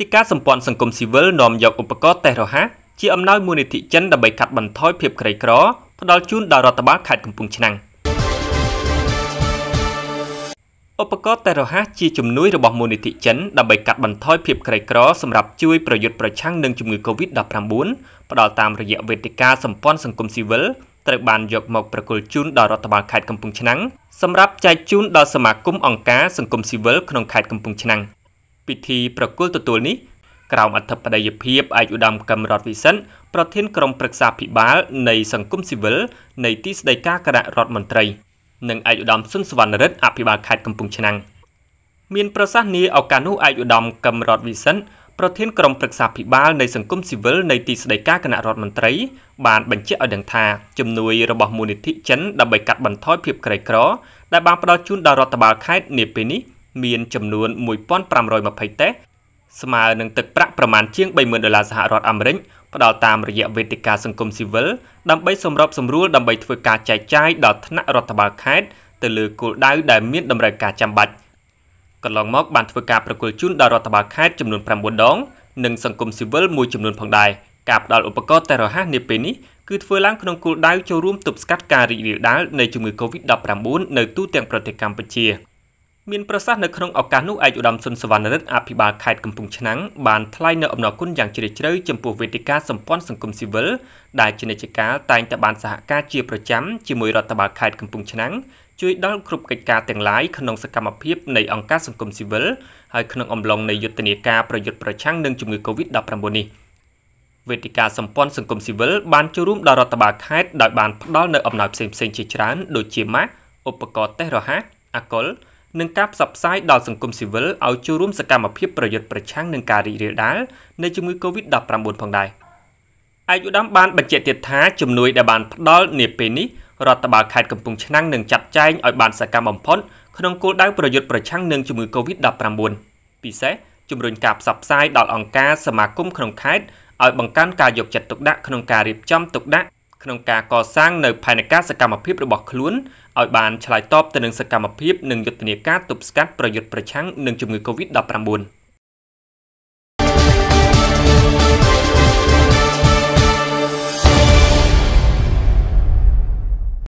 ទិកាសម្ព័ន្ធសង្គមស៊ីវិលនាំយកឧបករណ៍តេស្តរហ័សជាអំណោយមួយនិធិចិនដើម្បីកាត់បន្ថយភាពក្រីក្រផ្ដល់ជូនដល់រដ្ឋបាលខេត្តកំពង់ឆ្នាំងឧបករណ៍តេស្តរហ័សជាជំនួយរបស់មូលនិធិចិនដើម្បីកាត់បន្ថយភាពក្រីក្រសម្រាប់ជួយប្រយុទ្ធប្រឆាំងនឹងជំងឺ Covid-19 ផ្ដល់តាមរយៈវេទិកាសម្ព័ន្ធសង្គមស៊ីវិលត្រូវបានយកមកប្រគល់ជូនដល់រដ្ឋបាលខេត្តកំពង់ឆ្នាំងសម្រាប់ចែកជូនដល់សមាគមអង្គការសង្គមស៊ីវិលក្នុងខេត្តកំពង់ឆ្នាំង។ពិធីប្រគល់ទទួលនេះក្រោមអធិបតីភាពឯកឧត្តមកឹមរតវិសិនប្រធានក្រុមប្រឹក្សាភិបាល នៃសង្គមស៊ីវិលនៃទីស្តីការគណៈរដ្ឋមន្ត្រីនិងឯកឧត្តមសុនសវណ្ណរិទ្ធអភិបាលខេត្តកំពង់ឆ្នាំងមាន ប្រសាសន៍នីឱកាសនោះឯកឧត្តមកឹមរតវិសិនប្រធានក្រុមប្រឹក្សាភិបាលនៃសង្គមស៊ីវិលនៃទីស្តីការគណៈរដ្ឋមន្ត្រីបានបញ្ជាក់ឲ្យដឹងថាជំនួយរបស់មូលនិធិចិនដើម្បីកាត់បន្ថយភាពក្រីក្រដែលបានផ្ដល់ជូនដល់រដ្ឋបាលខេត្តនាពេលនេះមានចំនួន1520តេស្តស្មើនឹងទឹកប្រាក់ប្រមាណជាង30,000ដុល្លារសហរដ្ឋអាមេរិកផ្ដល់តាមរយៈវេទិកាសង្គមស៊ីវិលដើម្បី សម្របសម្រួលដើម្បីធ្វើការចែកចាយដល់ថ្នាក់រដ្ឋបាលខេត្តទៅលើគោលដៅដែលមាន តម្រូវការចាំបាច់កន្លងមកបានធ្វើការប្រគល់ជូនដល់រដ្ឋបាលខេត្តចំនួន9ដងនិងសង្គមស៊ីវិលមួយចំនួនផងដែរការផ្ដល់ឧបករណ៍តែរហ័សនាពេលនេះគឺធ្វើឡើងក្នុងគោលដៅចូលរួមទប់ស្កាត់ការរីករាលដាលនៃជំងឺ Covid-19 នៅទូទាំងប្រទេសកម្ពុជា។មានប្រសាសន៍នៅក្នុងឱកាសនោះឯកឧត្តមសុនសវណ្ណរិទ្ធអភិបាលខេត្តកំពង់ឆ្នាំងបានថ្លែងនូវអំណរគុណយ៉ាងជ្រាលជ្រៅចំពោះវេទិកាសម្ព័ន្ធសង្គមស៊ីវិលដែលជានិច្ចកាលតែងតែបានសហការជាប្រចាំជាមួយរដ្ឋបាលខេត្តកំពង់ឆ្នាំងជួយដល់គ្រប់កិច្ចការទាំងឡាយក្នុងសកម្មភាពនៃអង្គការសង្គមស៊ីវិលហើយក្នុងអំឡុងនៃយុទ្ធនាការប្រយុទ្ធប្រឆាំងនឹងជំងឺ Covid-19 នេះវេទិកាសម្ព័ន្ធសង្គមស៊ីវិលបានចូលរួមដល់រដ្ឋបាលខេត្តដោយបានផ្ដល់នូវអំណោយផ្សេងៗជាច្រើន ដូចជាម៉ាស់ឧបករណ៍តេស្តរហ័សអាកុលនិងការផ្សព្វផ្សាយដល់សង្គមស៊ីវិលឲ្យចូលរួមសកម្មភាពប្រយុទ្ធប្រឆាំងនឹងការរីករាលដាលនៃជំងឺ Covid-19 ផងដែរឯកឧត្តមបានបញ្ជាក់ទៀតថាជំនួយដែលបានផ្ដល់នាពេលនេះរដ្ឋបាលខេត្តកំពង់ឆ្នាំងនឹងចាត់ចែងឲ្យបានសកម្មបំផុតក្នុងគោលដៅប្រយុទ្ធប្រឆាំងនឹងជំងឺ Covid-19 ពិសេសជំរុញការផ្សព្វផ្សាយដល់អង្គការសមាគមក្នុងខេត្តឲ្យបង្កើនការយកចិត្តទុកដាក់ក្នុងការរៀបចំទុកដាក់ក្នុងការកសាងនៅផែនការសកម្មភាពរបស់ខ្លួនឲ្យបានឆ្លើយតបទៅនឹងសកម្មភាពនិងយុទ្ធនាការទប់ស្កាត់ប្រយុទ្ធប្រឆាំងនឹងជំងឺ Covid-19